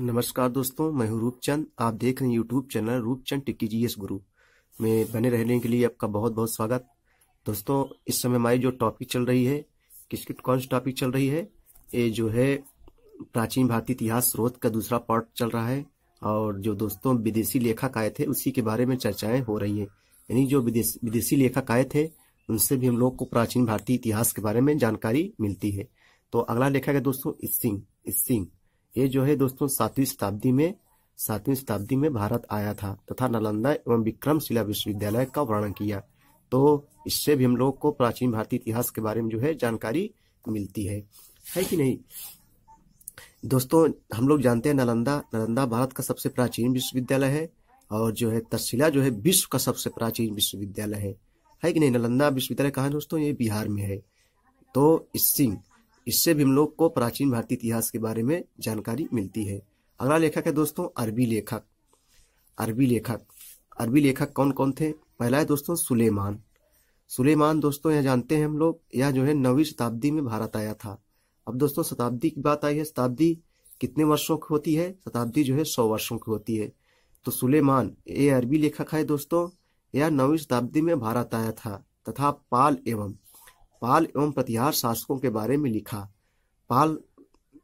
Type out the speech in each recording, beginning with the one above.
नमस्कार दोस्तों मैं हूं रूपचंद आप देख रहे हैं यूट्यूब चैनल रूपचंद टिक्की जी एस गुरु में बने रहने के लिए आपका बहुत बहुत स्वागत दोस्तों इस समय हमारी जो टॉपिक चल रही है किसकी कौन सी टॉपिक चल रही है ये जो है प्राचीन भारतीय इतिहास स्रोत का दूसरा पार्ट चल रहा है और जो दोस्तों विदेशी लेखक आए थे उसी के बारे में चर्चाएं हो रही है यानी जो विदेश विदेशी लेखक आए थे उनसे भी हम लोग को प्राचीन भारतीय इतिहास के बारे में जानकारी मिलती है तो अगला लेखक है दोस्तों इसिंग इसिंग ये जो है दोस्तों सातवीं शताब्दी में सातवीं शताब्दी में भारत आया था तथा नालंदा एवं विक्रमशिला विश्वविद्यालय का वर्णन किया तो इससे भी हम लोग को प्राचीन भारतीय इतिहास के बारे में जो है जानकारी मिलती है है कि नहीं दोस्तों हम लोग जानते हैं नालंदा नालंदा भारत का सबसे प्राचीन विश्वविद्यालय है और जो है तरसिला जो है विश्व का सबसे प्राचीन विश्वविद्यालय है है कि नहीं नालंदा विश्वविद्यालय कहाँ है दोस्तों ये बिहार में है तो इससे इससे भी हम लोग को प्राचीन भारतीय इतिहास के बारे में जानकारी मिलती है अगला लेखक है दोस्तों अरबी लेखक अरबी लेखक अरबी लेखक कौन कौन थे पहला है दोस्तों सुलेमान सुलेमान दोस्तों यह जानते हैं हम लोग यह जो है नौवीं शताब्दी में भारत आया था अब दोस्तों शताब्दी की बात आई है शताब्दी कितने वर्षों की होती है शताब्दी जो है सौ वर्षों की होती है तो सुलेमान ये अरबी लेखक है दोस्तों यह नवी शताब्दी में भारत आया था तथा पाल एवं पाल एवं प्रतिहार शासकों के बारे में लिखा पाल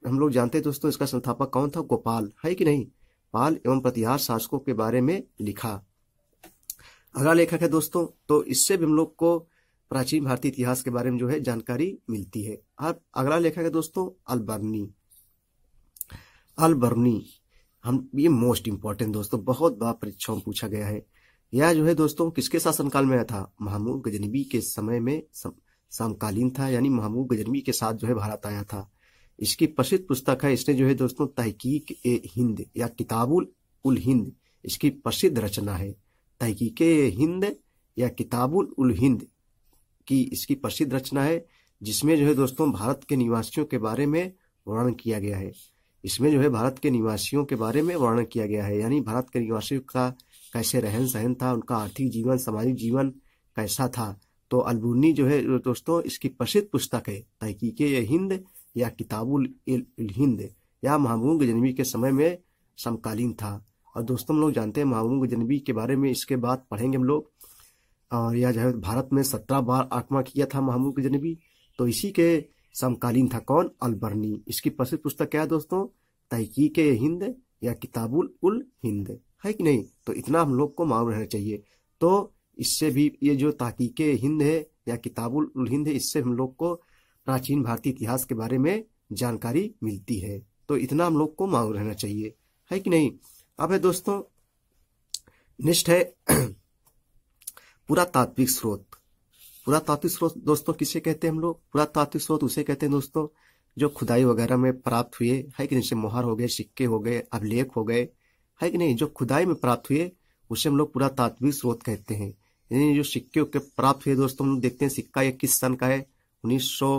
हम लोग जानते हैं दोस्तों इसका संस्थापक कौन था गोपाल है कि नहीं पाल एवं प्रतिहार शासकों के बारे में लिखा अगला लेखक है दोस्तों तो इससे भी हम लोग को प्राचीन भारतीय इतिहास के बारे में जो है जानकारी मिलती है अब अगला लेखक है दोस्तों अलबर्नी अलबर्नी हम ये मोस्ट इंपॉर्टेंट दोस्तों बहुत बार परीक्षाओं में पूछा गया है यह जो है दोस्तों किसके शासनकाल में आया था महमूद गजनबी के समय में समकालीन था यानी महमूद गजनबी के साथ जो है भारत आया था इसकी प्रसिद्ध पुस्तक है इसने जो है दोस्तों तहकीक ए हिंद या किताबुल उल हिंद इसकी प्रसिद्ध रचना है तहकीक हिंद या किताबुल उल हिंद की इसकी प्रसिद्ध रचना है जिसमें जो है दोस्तों भारत के निवासियों के बारे में वर्णन किया गया है इसमें जो है भारत के निवासियों के बारे में वर्णन किया गया है यानी भारत के निवासियों का कैसे रहन सहन था उनका आर्थिक जीवन सामाजिक जीवन कैसा था तो अलबुनी जो है दोस्तों इसकी प्रसिद्ध पुस्तक है तहकीक हिंद या किताबुल हिंद या महमूद गजनबी के समय में समकालीन था और दोस्तों हम लोग जानते हैं महमूद गजनबी के बारे में इसके बाद पढ़ेंगे हम लोग और यह जो है भारत में सत्रह बार आत्मा किया था महमूद गजनबी तो इसी के समकालीन था कौन अलबर्नी इसकी प्रसिद्ध पुस्तक क्या है दोस्तों के हिंद या किताबुल उल हिंद है कि नहीं तो इतना हम लोग को मालूम रहना चाहिए तो इससे भी ये जो तहकीक हिंद है या किताबुल उल हिंद है इससे हम लोग को प्राचीन भारतीय इतिहास के बारे में जानकारी मिलती है तो इतना हम लोग को मालूम रहना चाहिए है कि नहीं अब है दोस्तों नेक्स्ट है पुरातात्विक स्रोत पुरातात्विक स्रोत दोस्तों किसे कहते हैं हम लोग पुरातात्विक स्रोत उसे कहते हैं दोस्तों जो खुदाई वगैरह में प्राप्त हुए है कि जैसे मोहर हो गए सिक्के हो गए अभिलेख हो गए है कि नहीं जो खुदाई में प्राप्त हुए उसे हम लोग पुरातात्विक स्रोत कहते हैं यानी जो सिक्के के प्राप्त हुए दोस्तों हम लोग देखते हैं सिक्का एक किस सन का है उन्नीस सौ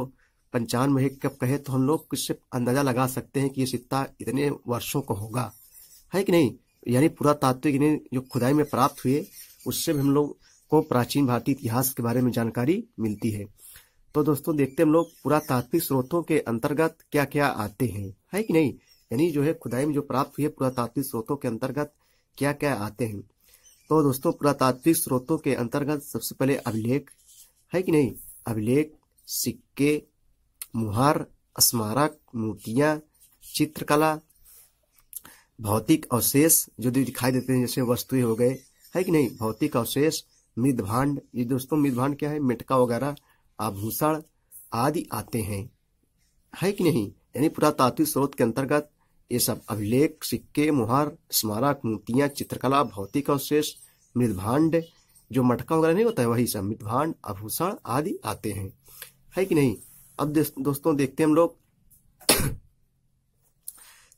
पंचानवे कब कहे तो हम लोग किससे अंदाजा लगा सकते हैं कि ये सिक्का इतने वर्षों का होगा है कि नहीं यानी पुरातात्विक जो खुदाई में प्राप्त हुए उससे भी हम लोग को प्राचीन भारतीय इतिहास के बारे में जानकारी मिलती है तो दोस्तों देखते हम लोग पुरातात्विक स्रोतों के अंतर्गत क्या क्या आते हैं है कि नहीं यानी जो है खुदाई में जो प्राप्त हुई है पुरातात्विक स्रोतों के अंतर्गत क्या क्या आते हैं तो दोस्तों पुरातात्विक स्रोतों के अंतर्गत सबसे पहले अभिलेख है कि नहीं अभिलेख सिक्के मुहार स्मारक मूर्तियां चित्रकला भौतिक अवशेष जो दिखाई देते हैं जैसे वस्तुएं हो गए है कि नहीं भौतिक अवशेष मिध भांड ये दोस्तों मिध भांड क्या है मिटका वगैरह आभूषण आदि आते हैं है कि नहीं यानी पुरातात्विक स्रोत के अंतर्गत ये सब अभिलेख सिक्के मुहार स्मारक मूर्तियां चित्रकला भौतिक अवशेष मृदभांड जो मटका वगैरह नहीं होता है वही सब मृदभांड आभूषण आदि आते हैं है कि नहीं अब दोस्तों देखते हैं हम लोग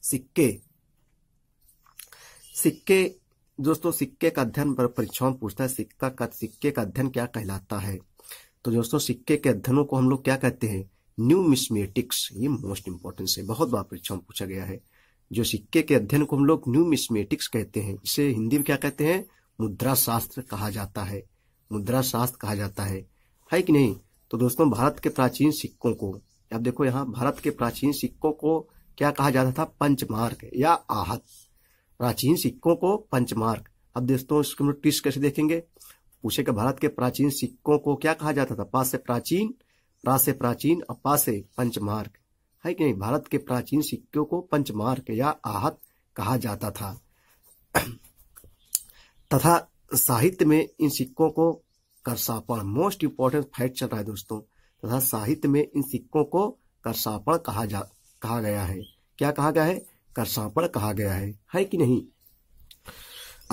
सिक्के सिक्के दोस्तों सिक्के का अध्ययन पर परीक्षाओं में पूछता है सिक्का का सिक्के का अध्ययन क्या कहलाता है तो दोस्तों सिक्के के अध्ययनों को हम लोग क्या कहते हैं न्यू मिसमेटिक्स ये मोस्ट इंपॉर्टेंस है बहुत बार परीक्षाओं में पूछा गया है जो सिक्के के अध्ययन को हम लोग न्यू मिसमेटिक्स कहते हैं इसे हिंदी में क्या कहते हैं मुद्रा शास्त्र कहा जाता है मुद्रा शास्त्र कहा जाता है है कि नहीं तो दोस्तों भारत के प्राचीन सिक्कों को अब देखो यहाँ भारत के प्राचीन सिक्कों को क्या कहा जाता था पंचमार्ग या आहत प्राचीन सिक्कों को पंचमार्क अब दोस्तों इसको ट्विस्ट कैसे देखेंगे पूछे कि भारत के प्राचीन सिक्कों को क्या कहा जाता था पास से प्राचीन प्रा से प्राचीन और पा से पंचमार्क है कि नहीं भारत के प्राचीन सिक्कों को पंचमार्क या आहत कहा जाता था तथा साहित्य में इन सिक्कों को करसापण मोस्ट इंपॉर्टेंट फैक्ट चल रहा है दोस्तों तथा साहित्य में इन सिक्कों को करसापण कहा जा कहा गया है क्या कहा गया है का कहा गया है है कि नहीं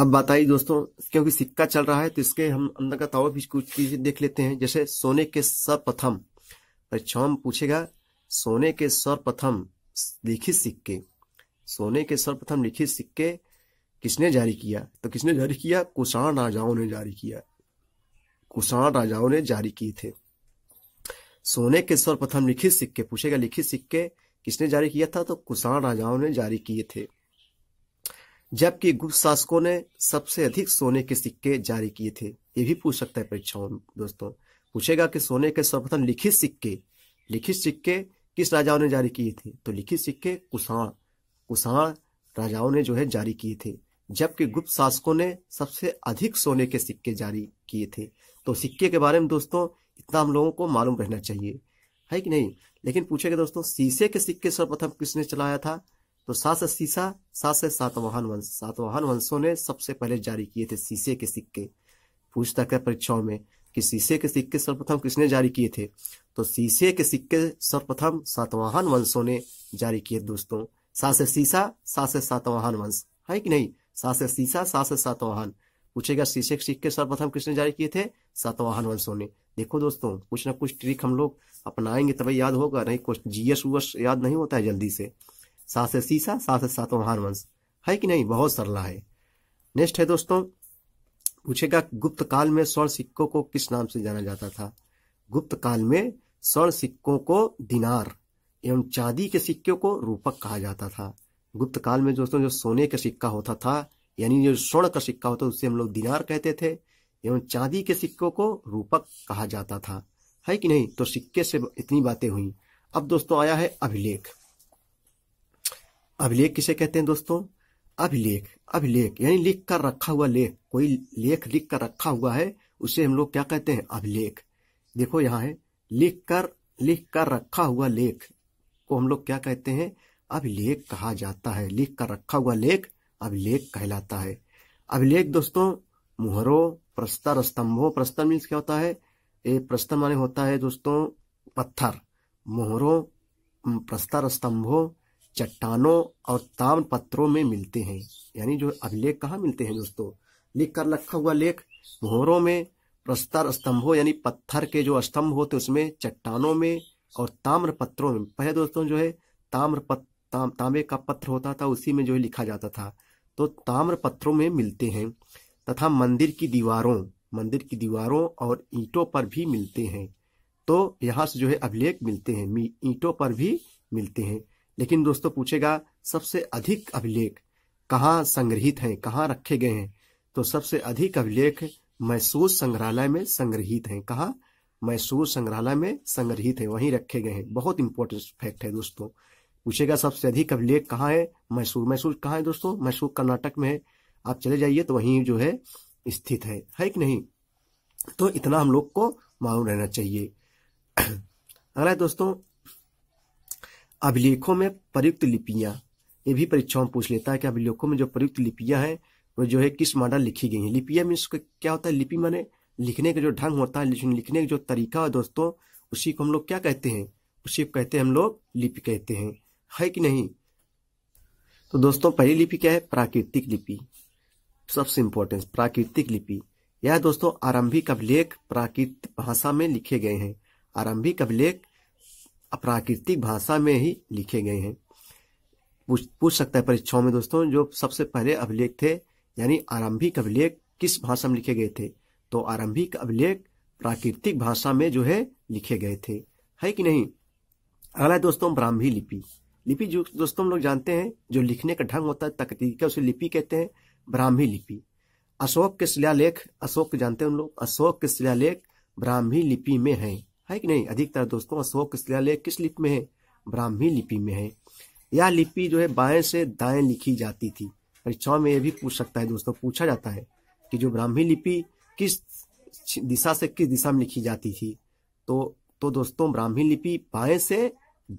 अब बताइए दोस्तों क्योंकि सिक्का चल रहा है तो इसके हम अंदर का भी कुछ चीजें देख लेते हैं जैसे सोने के सर्वप्रथम परीक्षाओं पूछेगा सोने के सर्वप्रथम लिखित सिक्के सोने के सर्वप्रथम लिखित सिक्के किसने जारी किया तो किसने जारी किया कुषाण राजाओं ने जारी किया कुषाण राजाओं ने जारी किए थे सोने के सर्वप्रथम लिखित सिक्के पूछेगा लिखित सिक्के किसने जारी किया था तो कुषाण राजाओं ने जारी किए थे जबकि गुप्त शासकों ने सबसे अधिक सोने के सिक्के जारी किए थे ये भी पूछ सकता है परीक्षाओं में दोस्तों पूछेगा कि सोने के सर्वप्रथम लिखित सिक्के लिखित सिक्के किस राजाओं ने जारी किए थे तो लिखित सिक्के कुषाण कुषाण राजाओं ने जो है जारी किए थे जबकि गुप्त शासकों ने सबसे अधिक सोने के सिक्के जारी किए थे तो सिक्के के बारे में दोस्तों इतना हम लोगों को मालूम रहना चाहिए है कि नहीं लेकिन पूछेगा दोस्तों शीशे के सिक्के सर्वप्रथम किसने चलाया था तो सात शीशा सात से सातवाहन वंश सातवाहन वंशों ने सबसे पहले जारी किए थे शीशे के सिक्के पूछता क्या परीक्षाओं में कि शीशे के सिक्के सर्वप्रथम किसने जारी किए थे तो शीशे के सिक्के सर्वप्रथम सातवाहन वंशों ने जारी किए दोस्तों सात से शीशा सात से सातवाहन वंश है कि नहीं सात से शीशा सात से सातवाहन पूछेगा शीशे के सिक्के सर्वप्रथम किसने जारी किए थे सातवाहन वंशों ने देखो दोस्तों कुछ ना कुछ ट्रिक हम लोग अपनाएंगे तभी याद होगा नहीं कुछ जीएस वीएस याद नहीं होता है जल्दी से सात से सीसा सात से सातों हारवंश है कि नहीं बहुत सरला है नेक्स्ट है दोस्तों पूछेगा गुप्त काल में स्वर्ण सिक्कों को किस नाम से जाना जाता था गुप्त काल में स्वर्ण सिक्कों को दिनार एवं चांदी के सिक्कों को रूपक कहा जाता था गुप्त काल में दोस्तों जो सोने का सिक्का होता था यानी जो स्वर्ण का सिक्का होता था उसे हम लोग दिनार कहते थे एवं चांदी के सिक्कों को रूपक कहा जाता था है कि नहीं तो सिक्के से इतनी बातें हुई अब दोस्तों आया है अभिलेख अभिलेख किसे कहते हैं दोस्तों अभिलेख अभिलेख यानी लिख कर रखा हुआ लेख कोई लेख लिख कर रखा हुआ है उसे हम लोग क्या कहते हैं अभिलेख देखो यहाँ है लिख कर लिख कर रखा हुआ लेख को हम लोग क्या कहते हैं अभिलेख कहा जाता है लिख कर रखा हुआ लेख अभिलेख कहलाता है अभिलेख दोस्तों मुहरों प्रस्तर स्तंभों प्रस्तर मीन्स क्या होता है ये प्रस्तर माने होता है दोस्तों पत्थर मोहरों प्रस्तर स्तंभों चट्टानों और ताम पत्रों में मिलते हैं यानी जो अभिलेख कहाँ मिलते हैं दोस्तों लिख कर रखा हुआ लेख मोहरों में प्रस्तर स्तंभों यानी पत्थर के जो स्तंभ होते उसमें चट्टानों में और ताम्र पत्रों में पहले दोस्तों जो है ताम्र पत, तांबे का पत्र होता था उसी में जो है लिखा जाता था तो ताम्र पत्रों में मिलते हैं तथा मंदिर की दीवारों मंदिर की दीवारों और ईंटों पर भी मिलते हैं तो यहाँ से जो है अभिलेख मिलते हैं ईंटों पर भी मिलते हैं लेकिन दोस्तों पूछेगा सबसे अधिक अभिलेख कहाँ संग्रहित हैं कहाँ रखे गए हैं तो सबसे अधिक अभिलेख मैसूर संग्रहालय में संग्रहित हैं कहाँ मैसूर संग्रहालय में संग्रहित है वहीं रखे गए हैं बहुत इंपॉर्टेंट फैक्ट है दोस्तों पूछेगा सबसे अधिक अभिलेख कहाँ है मैसूर मैसूर कहाँ है दोस्तों मैसूर कर्नाटक में है आप चले जाइए तो वहीं जो है स्थित है है कि नहीं तो इतना हम लोग को मालूम रहना चाहिए अगला दोस्तों अभिलेखों में प्रयुक्त लिपियां ये भी परीक्षाओं पूछ लेता है कि अभिलेखों में जो प्रयुक्त लिपियां हैं वो जो है किस मॉडल लिखी गई हैं लिपियां मीन्स क्या होता है लिपि माने लिखने का जो ढंग होता है लिखने का जो तरीका है दोस्तों उसी को हम लोग क्या कहते हैं उसी को कहते हैं हम लोग लिपि कहते हैं है कि नहीं तो दोस्तों पहली लिपि क्या है प्राकृतिक लिपि सबसे इम्पोर्टेंट प्राकृतिक लिपि यह दोस्तों आरंभिक अभिलेख प्राकृत भाषा में लिखे गए हैं आरंभिक अभिलेख प्राकृतिक भाषा में ही लिखे गए हैं पूछ पूछ सकता है परीक्षाओं में दोस्तों जो सबसे पहले अभिलेख थे यानी आरंभिक अभिलेख किस भाषा में लिखे गए थे तो आरंभिक अभिलेख प्राकृतिक भाषा में जो है लिखे गए थे है कि नहीं अगला दोस्तों ब्राह्मी लिपि लिपि जो दोस्तों हम लोग जानते हैं जो लिखने का ढंग होता है तकनीक उसे लिपि कहते हैं ब्राह्मी लिपि अशोक के शिलालेख अशोक के जानते हैं उन लोग अशोक के शिलालेख ब्राह्मी लिपि में है है कि नहीं अधिकतर दोस्तों अशोक के शिलालेख किस लिपि में है ब्राह्मी लिपि में है यह लिपि जो है बाएं से दाएं लिखी जाती थी परीक्षाओं में यह भी पूछ सकता है दोस्तों पूछा जाता है कि जो ब्राह्मी लिपि किस दिशा से किस दिशा में लिखी जाती थी तो तो दोस्तों ब्राह्मी लिपि बाएं से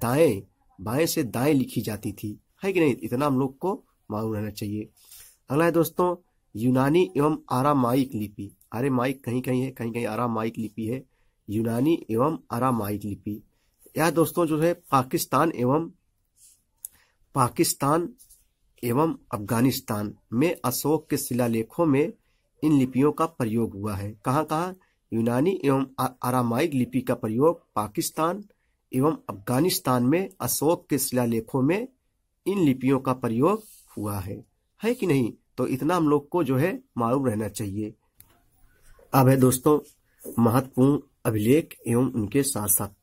दाएं बाएं से दाएं लिखी जाती थी है कि नहीं इतना हम लोग को मालूम रहना चाहिए अगला है दोस्तों यूनानी एवं आरामाइक लिपि आरामाइक कहीं कहीं है कहीं कहीं आरामाइक लिपि है यूनानी एवं आरामाइक लिपि यह दोस्तों जो है पाकिस्तान एवं पाकिस्तान एवं अफगानिस्तान में अशोक के शिलालेखों में इन लिपियों का प्रयोग हुआ है कहाँ कहाँ यूनानी एवं आरामाइक लिपि का प्रयोग पाकिस्तान एवं अफगानिस्तान में अशोक के शिलालेखों में इन लिपियों का प्रयोग हुआ है है कि नहीं तो इतना हम लोग को जो है मालूम रहना चाहिए अब है दोस्तों महत्वपूर्ण अभिलेख एवं उनके साथ साथ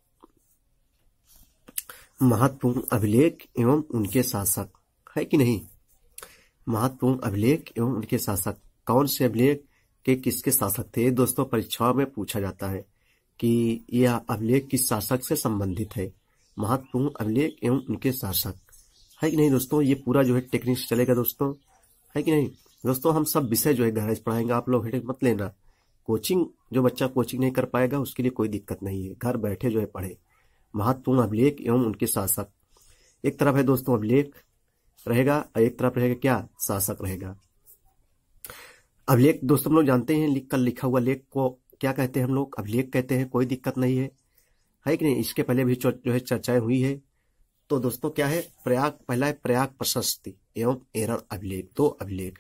महत्वपूर्ण अभिलेख एवं उनके शासक है कि नहीं महत्वपूर्ण अभिलेख एवं उनके शासक कौन से अभिलेख के किसके शासक थे दोस्तों परीक्षाओं में पूछा जाता है कि यह अभिलेख किस शासक से संबंधित है महत्वपूर्ण अभिलेख एवं उनके शासक है कि नहीं दोस्तों ये पूरा जो है टेक्निक्स चलेगा दोस्तों है कि नहीं दोस्तों हम सब विषय जो है गहराइज पढ़ाएंगे आप लोग हेडेक मत लेना कोचिंग जो बच्चा कोचिंग नहीं कर पाएगा उसके लिए कोई दिक्कत नहीं है घर बैठे जो है पढ़े महत्वपूर्ण अभिलेख एवं उनके शासक एक तरफ है दोस्तों अभिलेख रहेगा और एक तरफ रहेगा क्या शासक रहेगा अभिलेख दोस्तों हम लोग जानते हैं लिख कर लिखा हुआ लेख को क्या कहते हैं हम लोग अभिलेख कहते हैं कोई दिक्कत नहीं है है कि नहीं इसके पहले भी जो है चर्चाएं हुई है तो दोस्तों क्या है प्रयाग पहला है प्रयाग प्रशस्ति एवं एरण अभिलेख दो अभिलेख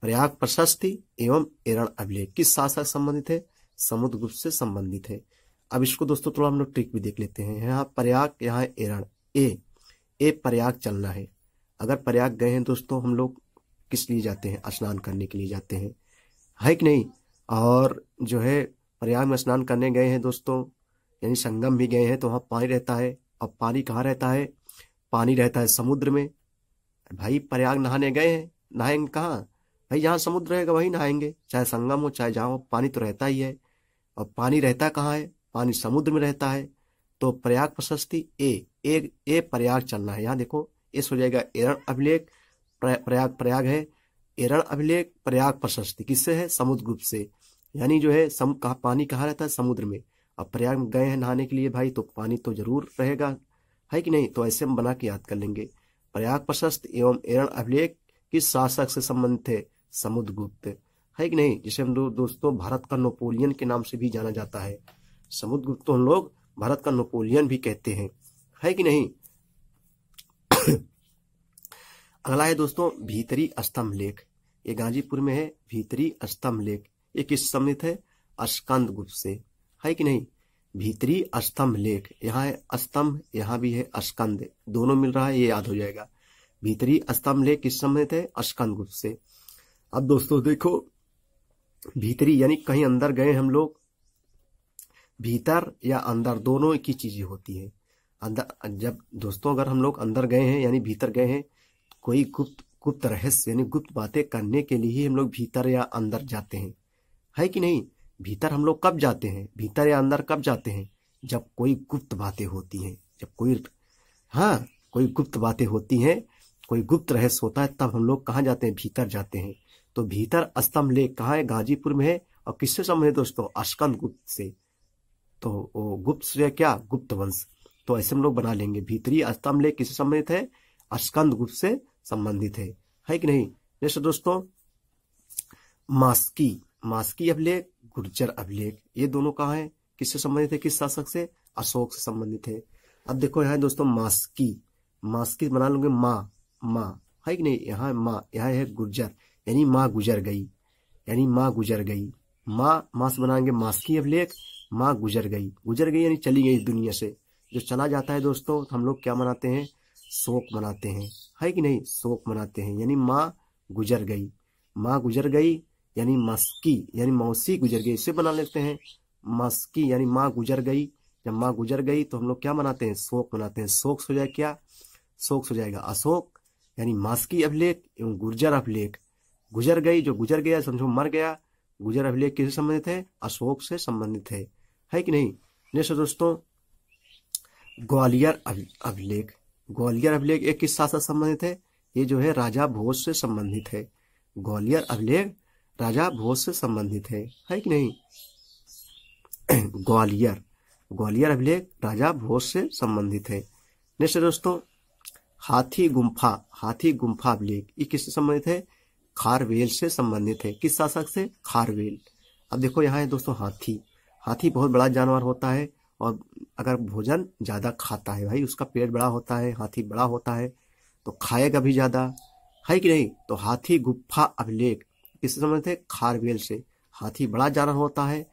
प्रयाग प्रशस्ति एवं एरण अभिलेख किस साथ साथ संबंधित है समुद्र गुप्त से संबंधित है अब इसको दोस्तों थोड़ा हम लोग ट्रिक भी देख लेते हैं यहाँ प्रयाग यहाँ एरण ए ए प्रयाग चलना है अगर प्रयाग गए हैं दोस्तों हम लोग किस लिए जाते हैं स्नान करने के लिए जाते हैं है कि नहीं और जो है प्रयाग में स्नान करने गए हैं दोस्तों यानी संगम भी गए हैं तो वहाँ पानी रहता है अब पानी कहाँ रहता है पानी रहता है समुद्र में भाई प्रयाग नहाने गए हैं नहाएंगे कहाँ भाई जहाँ समुद्र रहेगा वहीं नहाएंगे चाहे संगम हो चाहे जहाँ हो पानी तो रहता ही है और पानी रहता कहाँ है पानी समुद्र में रहता है तो प्रयाग प्रशस्ति ए ए ए प्रयाग चलना है यहाँ देखो एस हो जाएगा एरण अभिलेख प्रयाग प्रयाग है एरण अभिलेख प्रयाग प्रशस्ति किससे है समुद्र गुप्त से यानी जो है सम कहा पानी कहाँ रहता है समुद्र में अब प्रयाग में गए हैं नहाने के लिए भाई तो पानी तो जरूर रहेगा है कि नहीं तो ऐसे हम बना के याद कर लेंगे प्रयाग प्रशस्त एवं एरण अभिलेख किस शासक से है समुद्र गुप्त है कि नहीं जिसे हम लोग दोस्तों भारत का नोपोलियन के नाम से भी जाना जाता है गुप्त हम लोग भारत का नोपोलियन भी कहते हैं है कि नहीं अगला है दोस्तों भीतरी स्तंभ लेख ये गाजीपुर में है भीतरी स्तंभ लेख ये किस सम्मिलित है अस्कंद गुप्त से है कि नहीं भीतरी अस्तंभ लेख यहाँ है अस्तंभ यहाँ भी है अस्कंद दोनों मिल रहा है ये याद हो जाएगा भीतरी अस्तंभ लेख किस समय थे अस्कंद गुप्त से अब दोस्तों देखो भीतरी यानी कहीं अंदर गए हम लोग भीतर या अंदर दोनों की चीजें होती है अंदर जब दोस्तों अगर हम लोग अंदर गए हैं यानी भीतर गए हैं कोई गुप्त गुप्त रहस्य यानी गुप्त बातें करने के लिए ही हम लोग भीतर या अंदर जाते हैं है कि नहीं भीतर हम लोग कब जाते हैं भीतर या अंदर कब जाते हैं जब कोई गुप्त बातें होती हैं जब कोई हाँ कोई गुप्त बातें होती हैं कोई गुप्त रहस्य होता है तब हम लोग कहाँ जाते हैं भीतर जाते हैं तो भीतर अस्तम्भ लेख कहाँ है गाजीपुर में है और किससे संबंधित दोस्तों अस्कंद गुप्त से तो वो गुप्त से क्या गुप्त वंश तो ऐसे हम लोग बना लेंगे भीतरी अस्तम्भ लेख किससे संबंधित है अस्कंद गुप्त से संबंधित है है कि नहीं जैसे दोस्तों मास्की मास्की अब लेख गुर्जर अभिलेख ये दोनों कहा है किससे संबंधित है किस शासक से अशोक से संबंधित है अब देखो यहाँ दोस्तों मास्की मास्की बना लोगे माँ माँ है कि नहीं यहाँ माँ यहाँ है गुर्जर यानी माँ गुजर गई यानी माँ गुजर गई माँ माँ से बनाएंगे मास्की अभिलेख माँ गुजर गई गुजर गई यानी चली गई दुनिया से जो चला जाता है दोस्तों तो हम लोग क्या मनाते हैं शोक मनाते हैं है कि नहीं शोक मनाते हैं यानी माँ गुजर गई माँ गुजर गई यानी मस्की यानी मौसी गुजर गई इसे बना लेते हैं मस्की यानी माँ गुजर गई जब माँ गुजर गई तो हम लोग क्या मनाते हैं शोक मनाते हैं शोक हो जाए क्या शोक हो जाएगा अशोक यानी मास्की अभिलेख एवं गुर्जर अभिलेख गुजर गई जो गुजर गया समझो मर गया गुजर अभिलेख किससे संबंधित है अशोक से संबंधित है है कि नहीं नेक्स्ट दोस्तों ग्वालियर अभिलेख ग्वालियर अभिलेख एक किस शासक संबंधित है ये जो है राजा भोज से संबंधित है ग्वालियर अभिलेख राजा भोज से संबंधित है है कि नहीं ग्वालियर ग्वालियर अभिलेख राजा भोज से संबंधित है नेक्स्ट दोस्तों हाथी गुम्फा हाथी गुम्फा अभिलेख ये किससे संबंधित है खारवेल से संबंधित है किस शासक से खारवेल अब देखो यहाँ है दोस्तों हाथी हाथी बहुत बड़ा जानवर होता है और अगर भोजन ज़्यादा खाता है भाई उसका पेट बड़ा होता है हाथी बड़ा होता है तो खाएगा भी ज़्यादा है कि नहीं तो हाथी गुफा अभिलेख इससे संबंधित है खारवेल से हाथी बड़ा ज्यादा होता है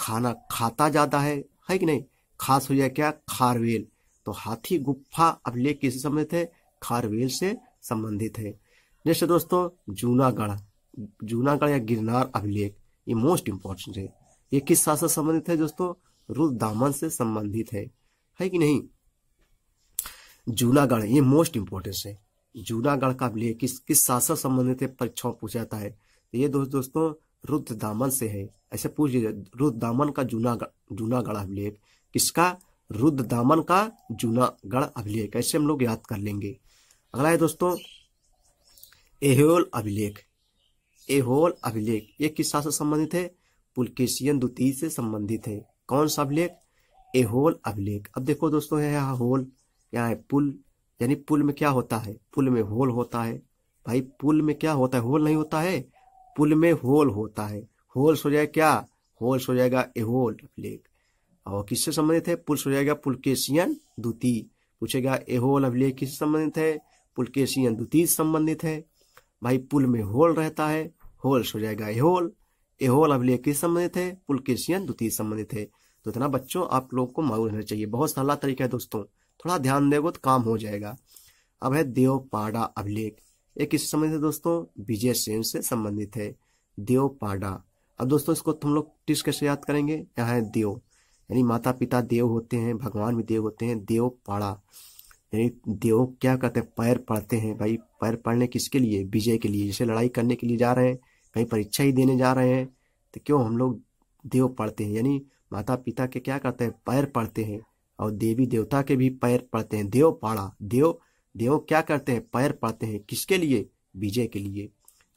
खाना खाता जाता है है कि नहीं खास हो जाए क्या खारवेल तो हाथी गुफा अभिलेख किससे संबंधित है खारवेल से संबंधित है नेक्स्ट दोस्तों जूनागढ़ जूनागढ़ या गिरनार अभिलेख ये मोस्ट इंपॉर्टेंट है ये किस शासन से संबंधित है दोस्तों रुद्र दामन से संबंधित है है कि नहीं जूनागढ़ ये मोस्ट इंपॉर्टेंट है जूनागढ़ का अभिलेख किस किस शासन से संबंधित है परीक्षाओं पूछा जाता है तो ये दोस्त दोस्तों रुद्र दामन से है ऐसे पूछ लीजिए रुद्र दामन का जूना जूनागढ़ अभिलेख किसका रुद्र दामन का जूनागढ़ अभिलेख ऐसे हम लोग याद कर लेंगे अगला है दोस्तों एहोल अभिलेख एहोल अभिलेख ये किस से संबंधित है पुलकेशियन द्वितीय से संबंधित है कौन सा अभिलेख एहोल अभिलेख अब देखो दोस्तों है यहाँ होल यहाँ है पुल यानी पुल में क्या होता है पुल में होल होता है भाई पुल में क्या होता है होल नहीं होता है पुल में होल होता है होल्स हो जाए क्या होल्स हो जाएगा ए होल अभिलेख और किससे संबंधित है पुल्स हो जाएगा पुलकेशियन द्वितीय पूछेगा ए होल अभिलेख किससे संबंधित है पुलकेशियन द्वितीय संबंधित है भाई पुल में होल रहता है होल्स हो जाएगा ए होल ए होल अभिलेख किस संबंधित है पुलकेशियन द्वितीय संबंधित है तो इतना बच्चों आप लोग को मालूम रहना चाहिए बहुत सला तरीका है दोस्तों थोड़ा ध्यान दोगे तो काम हो जाएगा अब है देवपाड़ा अभिलेख ये किस संबंधित है दोस्तों विजय सेन से संबंधित है देव पाडा अब दोस्तों इसको हम लोग टिप्स कैसे याद करेंगे यहाँ है देव यानी माता पिता देव होते हैं भगवान भी देव होते हैं देव पाड़ा यानी देव क्या कहते हैं पैर पढ़ते हैं भाई पैर पढ़ने किसके लिए विजय के लिए जैसे लड़ाई करने के लिए जा रहे हैं कहीं परीक्षा ही देने जा रहे हैं तो क्यों हम लोग देव पढ़ते हैं यानी माता पिता के क्या करते हैं पैर पढ़ते हैं और देवी देवता के भी पैर पढ़ते हैं देव पाड़ा देव देव क्या करते हैं पैर पड़ते हैं किसके लिए विजय के लिए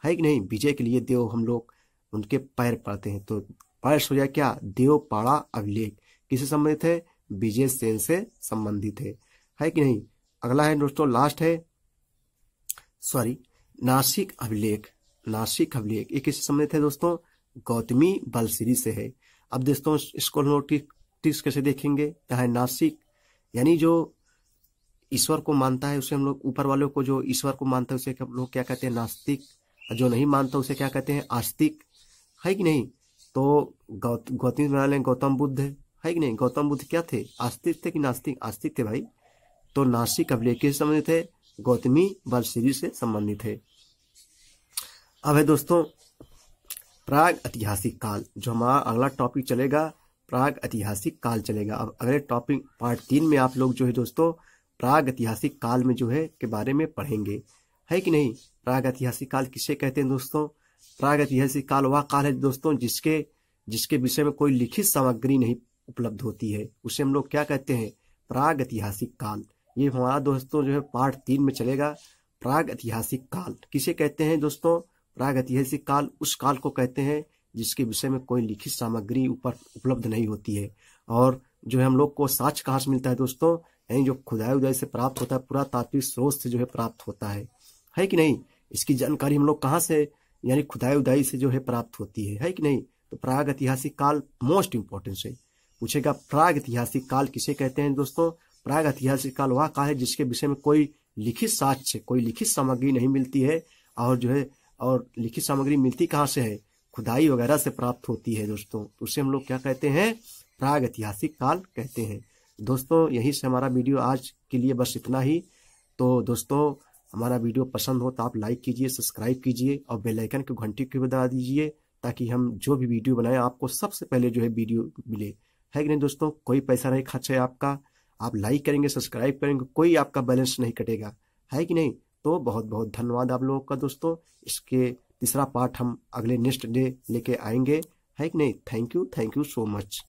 है कि नहीं विजय के लिए देव हम लोग उनके पैर पड़ते हैं तो पैर हो जाए क्या देव पाड़ा अभिलेख किसे संबंधित है विजय सेन से संबंधित है है कि नहीं अगला है दोस्तों लास्ट है सॉरी नासिक अभिलेख नासिक अभिलेख ये किससे संबंधित है दोस्तों गौतमी बलश्री से है अब दोस्तों इसको हम लोग कैसे देखेंगे यहाँ नासिक यानी जो ईश्वर को मानता है उसे हम लोग ऊपर वालों को जो ईश्वर को मानता है उसे हम लोग क्या कहते हैं नास्तिक जो नहीं मानता उसे क्या कहते हैं आस्तिक है कि नहीं तो गौत गौतम बना लें गौतम बुद्ध है कि नहीं गौतम बुद्ध क्या थे आस्तिक थे कि नास्तिक आस्तिक थे भाई तो नास्तिक अभिलेख से संबंधित है गौतमी बलश्री से संबंधित है अब है दोस्तों प्राग ऐतिहासिक काल जो हमारा अगला टॉपिक चलेगा प्राग ऐतिहासिक काल चलेगा अब अगले टॉपिक पार्ट तीन में आप लोग जो है दोस्तों प्राग ऐतिहासिक काल में जो है के बारे में पढ़ेंगे है कि नहीं प्राग ऐतिहासिक काल किसे कहते हैं दोस्तों प्राग ऐतिहासिक काल वह काल है दोस्तों जिसके जिसके विषय में कोई लिखित सामग्री नहीं उपलब्ध होती है उसे हम लोग क्या कहते हैं प्राग ऐतिहासिक काल ये हमारा दोस्तों जो है पार्ट तीन में चलेगा प्राग ऐतिहासिक काल किसे कहते हैं दोस्तों प्राग ऐतिहासिक काल उस काल को कहते हैं जिसके विषय में कोई लिखित सामग्री ऊपर उपलब्ध नहीं होती है और जो है हम लोग को साक्ष कहाँ से मिलता है दोस्तों यानी जो खुदाई उदाई से प्राप्त होता है पूरा तात्विक स्रोत से जो है प्राप्त होता है है कि नहीं इसकी जानकारी हम लोग कहाँ से यानी खुदाई उदाई से जो है प्राप्त होती है है कि नहीं तो प्राग ऐतिहासिक काल मोस्ट इम्पोर्टेंट है पूछेगा प्राग ऐतिहासिक काल किसे कहते हैं दोस्तों प्राग ऐतिहासिक काल वह का है जिसके विषय में कोई लिखित साक्ष्य कोई लिखित सामग्री नहीं मिलती है और जो है और लिखित सामग्री मिलती कहाँ से है खुदाई वगैरह से प्राप्त होती है दोस्तों तो उसे हम लोग क्या कहते हैं प्राग ऐतिहासिक काल कहते हैं दोस्तों यही से हमारा वीडियो आज के लिए बस इतना ही तो दोस्तों हमारा वीडियो पसंद हो तो आप लाइक कीजिए सब्सक्राइब कीजिए और बेलाइकन की घंटी को बता दीजिए ताकि हम जो भी वीडियो बनाएं आपको सबसे पहले जो है वीडियो मिले है कि नहीं दोस्तों कोई पैसा नहीं खर्च है आपका आप लाइक करेंगे सब्सक्राइब करेंगे कोई आपका बैलेंस नहीं कटेगा है कि नहीं तो बहुत बहुत धन्यवाद आप लोगों का दोस्तों इसके तीसरा पार्ट हम अगले नेक्स्ट डे लेके आएंगे है कि नहीं thank you thank you so much